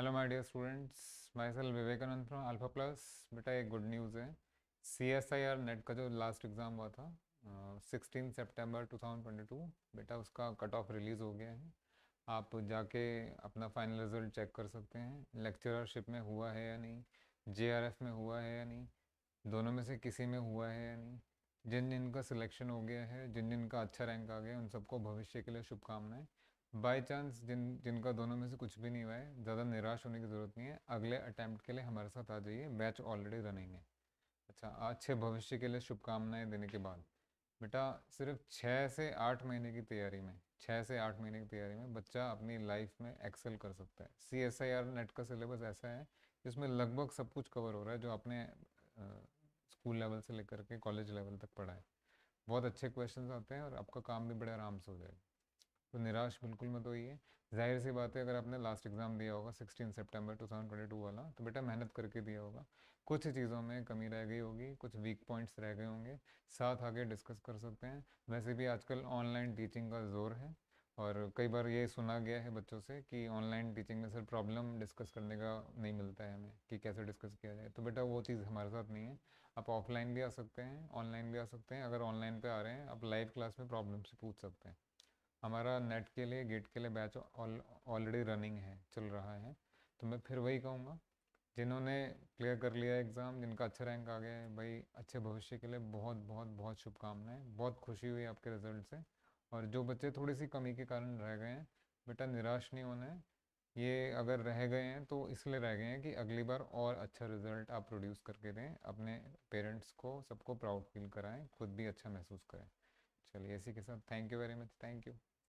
hello my dear students my self Vivekanand from Alpha Plus बेटा एक good news है C S I R NET का जो last exam हुआ था sixteen September two thousand twenty two बेटा उसका कट ऑफ रिलीज़ हो गया है आप जाके अपना फाइनल रिजल्ट चेक कर सकते हैं लेक्चरशिप में हुआ है या नहीं जे आर एफ में हुआ है या नहीं दोनों में से किसी में हुआ है या नहीं जिन जिनका सिलेक्शन हो गया है जिन जिनका अच्छा रैंक आ गया उन सबको भविष्य के लिए शुभकामनाएं बाई चांस जिन जिनका दोनों में से कुछ भी नहीं हुआ है ज़्यादा निराश होने की ज़रूरत नहीं है अगले अटैम्प्ट के लिए हमारे साथ आ जाइए बैच ऑलरेडी रनिंग है अच्छा अच्छे भविष्य के लिए शुभकामनाएं देने के बाद बेटा सिर्फ छः से आठ महीने की तैयारी में छः से आठ महीने की तैयारी में बच्चा अपनी लाइफ में एक्सेल कर सकता है C S I R NET का सिलेबस ऐसा है जिसमें लगभग सब कुछ कवर हो रहा है जो आपने स्कूल लेवल से लेकर के कॉलेज लेवल तक पढ़ा है बहुत अच्छे क्वेश्चन आते हैं और आपका काम भी बड़े आराम से हो जाएगा तो निराश बिल्कुल मत होइए जाहिर सी बात है अगर आपने लास्ट एग्ज़ाम दिया होगा सिक्सटीन सितंबर 2022 वाला तो बेटा मेहनत करके दिया होगा कुछ चीज़ों में कमी रह गई होगी कुछ वीक पॉइंट्स रह गए होंगे साथ आगे डिस्कस कर सकते हैं वैसे भी आजकल ऑनलाइन टीचिंग का ज़ोर है और कई बार ये सुना गया है बच्चों से कि ऑनलाइन टीचिंग में सर प्रॉब्लम डिस्कस करने का नहीं मिलता है हमें कि कैसे डिस्कस किया जाए तो बेटा वो चीज़ हमारे साथ नहीं है आप ऑफलाइन भी आ सकते हैं ऑनलाइन भी आ सकते हैं अगर ऑनलाइन पे आ रहे हैं आप लाइव क्लास में प्रॉब्लम से पूछ सकते हैं हमारा नेट के लिए गेट के लिए बैच ऑलरेडी रनिंग है चल रहा है तो मैं फिर वही कहूँगा जिन्होंने क्लियर कर लिया एग्ज़ाम जिनका अच्छा रैंक आ गया है भाई अच्छे भविष्य के लिए बहुत बहुत बहुत शुभकामनाएं बहुत खुशी हुई आपके रिजल्ट से और जो बच्चे थोड़ी सी कमी के कारण रह गए हैं बेटा निराश नहीं होना है ये अगर रह गए हैं तो इसलिए रह गए हैं कि अगली बार और अच्छा रिजल्ट आप प्रोड्यूस करके दें अपने पेरेंट्स को सबको प्राउड फील कराएं खुद भी अच्छा महसूस करें चलिए इसी के साथ thank you very much thank you